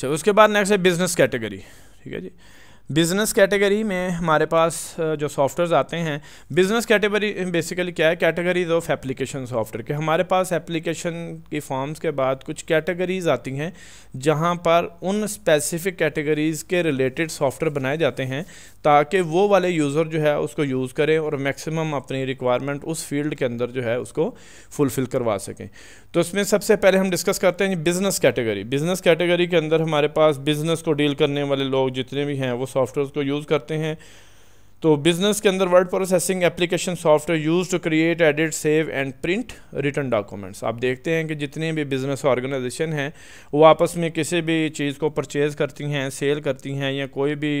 अच्छा उसके बाद नेक्स्ट है बिजनेस कैटेगरी ठीक है जी बिज़नेस कैटेगरी में हमारे पास जो सॉफ्टवेयर आते हैं बिज़नेस कैटेगरी बेसिकली क्या है कैटेगरीज ऑफ एप्लीकेशन सॉफ्टवेयर के हमारे पास एप्लीकेशन की फॉर्म्स के बाद कुछ कैटेगरीज आती हैं जहां पर उन स्पेसिफिक कैटेगरीज़ के रिलेटेड सॉफ्टवेयर बनाए जाते हैं ताकि वो वाले यूज़र जो है उसको यूज़ करें और मैक्सिमम अपनी रिक्वायरमेंट उस फील्ड के अंदर जो है उसको फुलफ़िल करवा सकें तो उसमें सबसे पहले हम डिस्कस करते हैं बिज़नेस कैटेगरी बिज़नेस कैटेगरी के अंदर हमारे पास बिज़नेस को डील करने वाले लोग जितने भी हैं वो सॉफ्टवेयर को यूज़ करते हैं तो बिजनेस के अंदर word processing application software use to create edit save and print written documents आप देखते हैं कि जितने भी बिजनेस ऑर्गेनाइजेशन हैं वो आपस में किसी भी चीज़ को परचेज़ करती हैं सेल करती हैं या कोई भी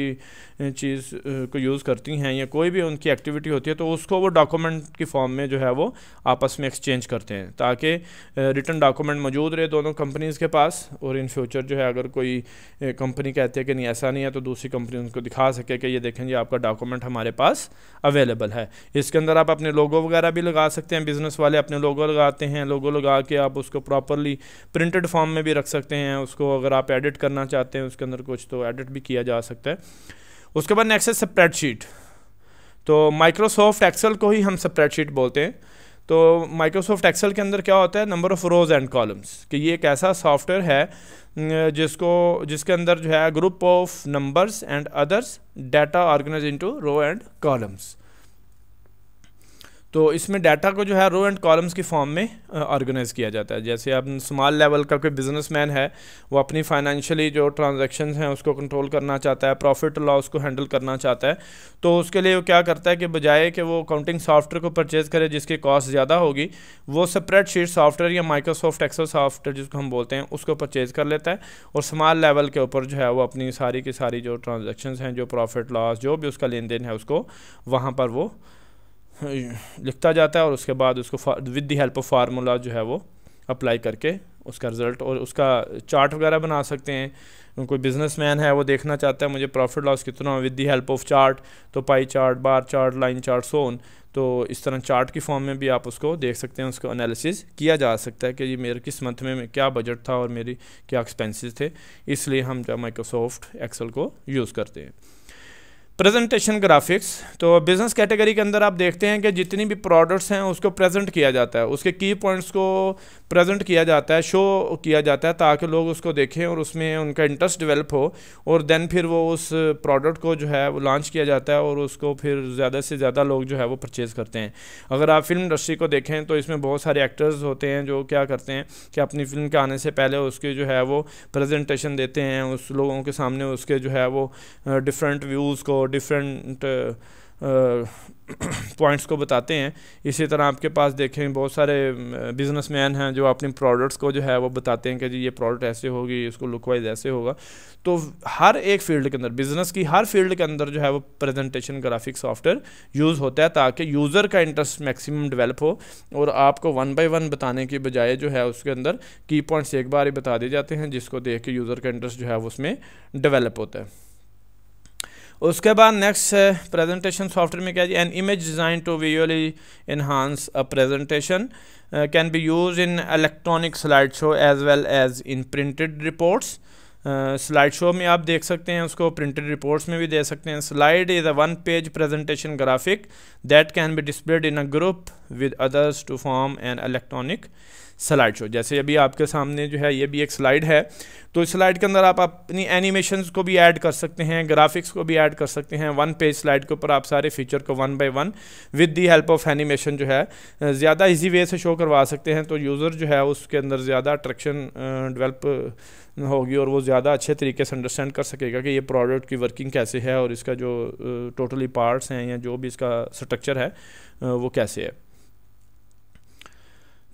चीज़ को यूज़ करती हैं या कोई भी उनकी एक्टिविटी होती है तो उसको वो डॉक्यूमेंट की फॉर्म में जो है वो आपस में एक्सचेंज करते हैं ताकि रिटर्न डॉक्यूमेंट मौजूद रहे दोनों कंपनीज़ के पास और इन फ्यूचर जो है अगर कोई कंपनी कहती है कि नहीं ऐसा नहीं है तो दूसरी कंपनी उनको दिखा सके कि ये देखें जी आपका डॉक्यूमेंट हमारे पास अवेलेबल है इसके अंदर आप अपने लोगो वगैरह भी लगा सकते हैं बिज़नेस वाले अपने लोगो लगाते हैं लोगो लगा के आप उसको प्रॉपरली प्रिंटेड फॉर्म में भी रख सकते हैं उसको अगर आप एडिट करना चाहते हैं उसके अंदर कुछ तो एडिट भी किया जा सकता है उसके बाद नेक्स्ट है स्प्रेडशीट तो माइक्रोसॉफ्ट एक्सेल को ही हम स्प्रेडशीट बोलते हैं तो माइक्रोसॉफ्ट एक्सेल के अंदर क्या होता है number of rows and columns कि ये एक ऐसा सॉफ्टवेयर है जिसको जिसके अंदर जो है group of numbers and others data organize into row and columns तो इसमें डाटा को जो है रो एंड कॉलम्स की फॉर्म में ऑर्गेनाइज़ किया जाता है जैसे अब स्मॉल लेवल का कोई बिजनेसमैन है वो अपनी फाइनेंशियली जो ट्रांजैक्शंस हैं उसको कंट्रोल करना चाहता है प्रॉफिट लॉस को हैंडल करना चाहता है तो उसके लिए वो क्या करता है कि बजाय कि वो अकाउंटिंग सॉफ्टवेयर को परचेज़ करे जिसकी कॉस्ट ज़्यादा होगी वो शीट सॉफ्टवेयर या माइक्रोसॉफ्ट एक्सल सॉफ्टवेयर जिसको हम बोलते हैं उसको परचेज़ कर लेता है और स्मॉल लेवल के ऊपर जो है वो अपनी सारी की सारी जो ट्रांजेक्शन हैं जो प्रॉफिट लॉस जो भी उसका लेन देन है उसको वहाँ पर वो लिखता जाता है और उसके बाद उसको with the help of formula जो है वो अप्लाई करके उसका रिज़ल्ट और उसका चार्ट वगैरह बना सकते हैं कोई बिजनेसमैन है वो देखना चाहता है मुझे प्रॉफिट लॉस कितना with the help of chart तो pie chart bar chart line chart shown तो इस तरह चार्ट की फॉर्म में भी आप उसको देख सकते हैं उसको एनालिसिस किया जा सकता है कि ये मेरे किस मंथ में क्या बजट था और मेरी क्या एक्सपेंसेस थे इसलिए हम जो माइक्रोसॉफ्ट एक्सेल को यूज़ करते हैं प्रेजेंटेशन ग्राफिक्स तो बिज़नेस कैटेगरी के अंदर आप देखते हैं कि जितनी भी प्रोडक्ट्स हैं उसको प्रेजेंट किया जाता है उसके की पॉइंट्स को प्रेजेंट किया जाता है शो किया जाता है ताकि लोग उसको देखें और उसमें उनका इंटरेस्ट डेवलप हो और देन फिर वो उस प्रोडक्ट को जो है वो लॉन्च किया जाता है और उसको फिर ज़्यादा से ज़्यादा लोग जो है वो परचेज़ करते हैं अगर आप फिल्म इंडस्ट्री को देखें तो इसमें बहुत सारे एक्टर्स होते हैं जो क्या करते हैं कि अपनी फिल्म के आने से पहले उसके जो है वो प्रेजेंटेशन देते हैं उस लोगों के सामने उसके जो है वो डिफरेंट व्यूज़ को डिफरेंट पॉइंट्स uh, uh, को बताते हैं इसी तरह आपके पास देखें बहुत सारे बिजनेसमैन हैं जो अपने प्रोडक्ट्स को जो है वो बताते हैं कि जी ये प्रोडक्ट ऐसे होगी इसको लुक वाइज ऐसे होगा तो हर एक फील्ड के अंदर बिजनेस की हर फील्ड के अंदर जो है वो प्रेजेंटेशन ग्राफिक सॉफ्टवेयर यूज़ होता है ताकि यूज़र का इंटरेस्ट मैक्सिमम डेवलप हो और आपको वन बाय वन बताने की बजाय जो है उसके अंदर की पॉइंट्स एक बार ही बता दिए जाते हैं जिसको देख के यूज़र का इंटरेस्ट जो है वो उसमें डेवलप होता है उसके बाद नेक्स्ट है प्रेजेंटेशन सॉफ्टवेयर में क्या जी an image design to visually enhance a presentation can be use in electronic slide show as well as in printed reports slide show में आप देख सकते हैं उसको प्रिंटेड रिपोर्ट्स में भी दे सकते हैं slide is a one page presentation graphic that can be displayed in a group with others to form an electronic slide show जैसे अभी आपके सामने जो है ये भी एक स्लाइड है तो इस स्लाइड के अंदर आप अपनी एनिमेशन को भी ऐड कर सकते हैं ग्राफिक्स को भी ऐड कर सकते हैं वन पेज स्लाइड के ऊपर आप सारे फीचर को one by one with the help of animation जो है ज़्यादा ईजी वे से शो करवा सकते हैं तो यूज़र जो है उसके अंदर ज़्यादा अट्रैक्शन डिवेल्प होगी और वो ज़्यादा अच्छे तरीके से अंडरस्टैंड कर सकेगा कि ये प्रोडक्ट की वर्किंग कैसे है और इसका जो टोटली पार्ट्स हैं या जो भी इसका स्ट्रक्चर है वो कैसे है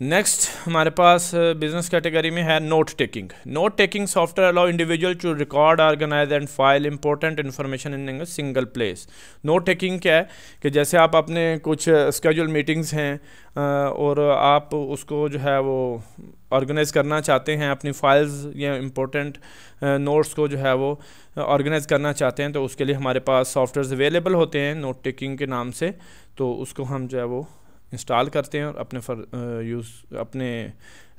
नेक्स्ट हमारे पास बिजनेस uh, कैटेगरी में है note taking note taking software allow individual to record organize and file important information in single place note taking क्या है कि जैसे आप अपने कुछ स्केड्यूल uh, मीटिंग्स हैं uh, और आप उसको जो है वो ऑर्गेनाइज़ करना चाहते हैं अपनी फाइल्स या इम्पोर्टेंट नोट्स को जो है वो ऑर्गेनाइज़ करना चाहते हैं तो उसके लिए हमारे पास सॉफ्टवेयर अवेलेबल होते हैं नोट टेकिंग के नाम से तो उसको हम जो है वो इंस्टॉल करते हैं और अपने फर यूज़ अपने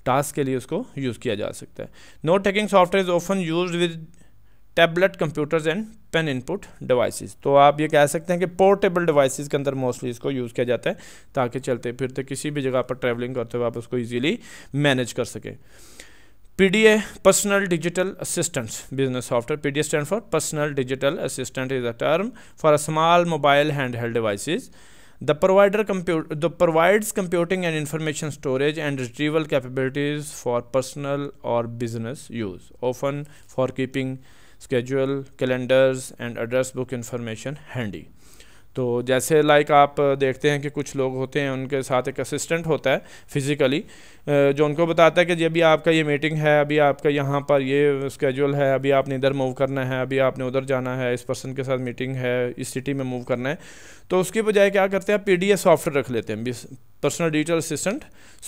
टास्क के लिए उसको यूज़ किया जा सकता है note taking software is often use with tablet computers and pen input devices तो आप ये कह सकते हैं कि पोर्टेबल डिवाइसेस के अंदर मोस्टली इसको यूज़ किया जाता है ताकि चलते फिरते किसी भी जगह पर ट्रैवलिंग करते हुए आप उसको ईजिली मैनेज कर सकें P D A personal digital assistants business software P D A stand for personal digital assistant is a term for a small mobile hand held devices the provider compute the provides computing and information storage and retrieval capabilities for personal और business use often for keeping schedule calendars and address book information handy तो जैसे like आप देखते हैं कि कुछ लोग होते हैं उनके साथ एक असिस्टेंट होता है फिज़िकली जो उनको बताता है कि जी अभी आपका ये मीटिंग है अभी आपका यहाँ पर ये स्केजुअल है अभी आपने इधर मूव करना है अभी आपने उधर जाना है इस पर्सन के साथ मीटिंग है इस सिटी में मूव करना है तो उसके बजाय क्या करते हैं पी सॉफ्टवेयर रख लेते हैं पर्सनल डिजिटल असिस्टेंट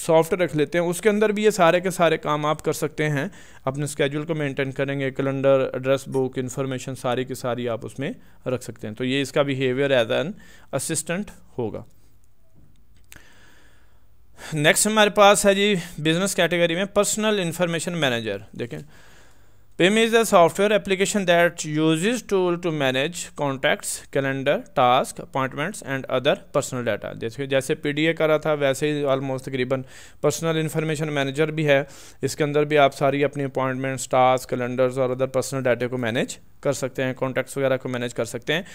सॉफ्टवेयर रख लेते हैं उसके अंदर भी ये सारे के सारे काम आप कर सकते हैं अपने स्केड्यूल को मेंटेन करेंगे कैलेंडर एड्रेस बुक इन्फॉर्मेशन सारी की सारी आप उसमें रख सकते हैं तो ये इसका बिहेवियर एज एन असिस्टेंट होगा नेक्स्ट हमारे पास है जी बिजनेस कैटेगरी में पर्सनल इन्फॉर्मेशन मैनेजर देखें PIM is a software application that uses tool to manage contacts, calendar, task, appointments and other personal data. जैसे जैसे पी डी ए करा था वैसे ही ऑलमोस्ट तकरीबन पर्सनल इन्फॉर्मेशन मैनेजर भी है इसके अंदर भी आप सारी अपनी अपॉइंटमेंट्स टास्क कैलेंडर्स और अदर पर्सनल डाटा को मैनेज कर सकते हैं कॉन्टैक्ट्स वगैरह को मैनेज कर सकते हैं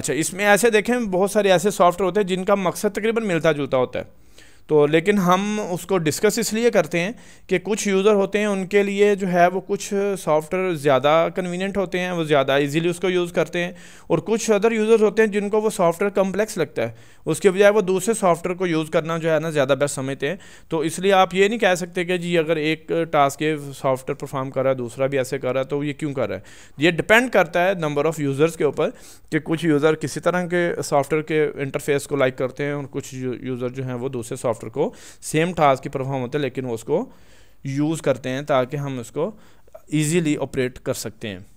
अच्छा इसमें ऐसे देखें बहुत सारे ऐसे सॉफ्टवेयर होते हैं जिनका मकसद तकरीबन मिलता जुलता होता है तो लेकिन हम उसको डिस्कस इसलिए करते हैं कि कुछ यूज़र होते हैं उनके लिए जो है वो कुछ सॉफ्टवेयर ज़्यादा कन्वीनियंट होते हैं वो ज़्यादा इजीली उसको यूज़ करते हैं और कुछ अदर यूज़र्स होते हैं जिनको वो सॉफ्टवेयर कम्प्लेक्स लगता है उसके बजाय वो दूसरे सॉफ्टवेयर को यूज़ करना जो है ना ज़्यादा बेस्ट समझते हैं तो इसलिए आप ये नहीं कह सकते कि जी अगर एक टास्क ये सॉफ्टवेयर परफॉर्म कर रहा है दूसरा भी ऐसे कर रहा है तो ये क्यों कर रहा है ये डिपेंड करता है नंबर ऑफ़ यूज़र्स के ऊपर कि कुछ यूज़र किसी तरह के सॉफ्टवेयर के इंटरफेस को लाइक करते हैं और कुछ यूज़र जो हैं वो दूसरे सॉफ्टवेयर सॉफ्टवेयर को सेम टास्क की परफॉर्म होते हैं लेकिन वो उसको यूज़ करते हैं ताकि हम उसको ईजीली ऑपरेट कर सकते हैं